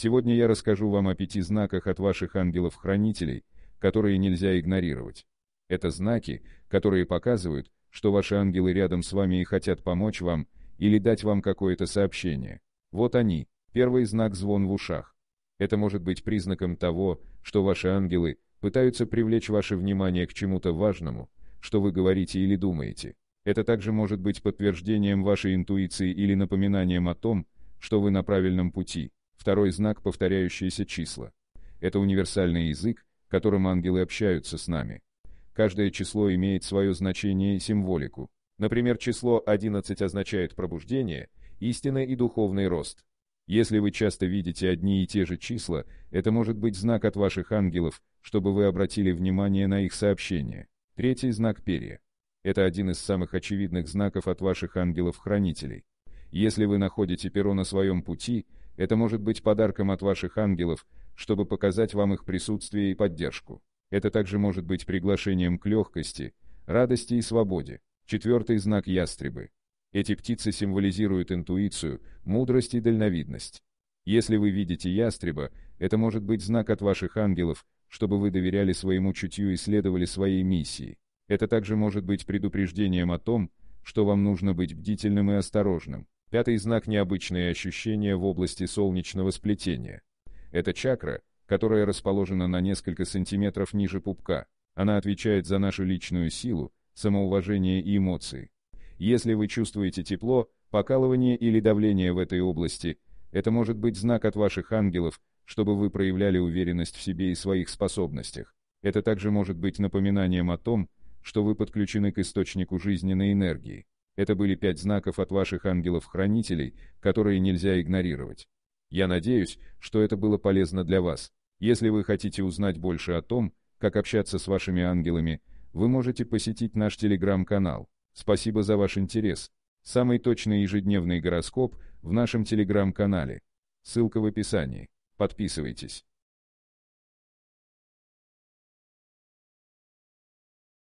Сегодня я расскажу вам о пяти знаках от ваших ангелов-хранителей, которые нельзя игнорировать. Это знаки, которые показывают, что ваши ангелы рядом с вами и хотят помочь вам, или дать вам какое-то сообщение. Вот они, первый знак звон в ушах. Это может быть признаком того, что ваши ангелы пытаются привлечь ваше внимание к чему-то важному, что вы говорите или думаете. Это также может быть подтверждением вашей интуиции или напоминанием о том, что вы на правильном пути второй знак повторяющиеся числа. Это универсальный язык, которым ангелы общаются с нами. Каждое число имеет свое значение и символику. Например, число 11 означает пробуждение, истина и духовный рост. Если вы часто видите одни и те же числа, это может быть знак от ваших ангелов, чтобы вы обратили внимание на их сообщение. Третий знак перья. Это один из самых очевидных знаков от ваших ангелов-хранителей. Если вы находите перо на своем пути, это может быть подарком от ваших ангелов, чтобы показать вам их присутствие и поддержку. Это также может быть приглашением к легкости, радости и свободе. Четвертый знак ястребы. Эти птицы символизируют интуицию, мудрость и дальновидность. Если вы видите ястреба, это может быть знак от ваших ангелов, чтобы вы доверяли своему чутью и следовали своей миссии. Это также может быть предупреждением о том, что вам нужно быть бдительным и осторожным. Пятый знак – необычные ощущения в области солнечного сплетения. Это чакра, которая расположена на несколько сантиметров ниже пупка. Она отвечает за нашу личную силу, самоуважение и эмоции. Если вы чувствуете тепло, покалывание или давление в этой области, это может быть знак от ваших ангелов, чтобы вы проявляли уверенность в себе и своих способностях. Это также может быть напоминанием о том, что вы подключены к источнику жизненной энергии. Это были пять знаков от ваших ангелов-хранителей, которые нельзя игнорировать. Я надеюсь, что это было полезно для вас. Если вы хотите узнать больше о том, как общаться с вашими ангелами, вы можете посетить наш телеграм-канал. Спасибо за ваш интерес. Самый точный ежедневный гороскоп в нашем телеграм-канале. Ссылка в описании. Подписывайтесь.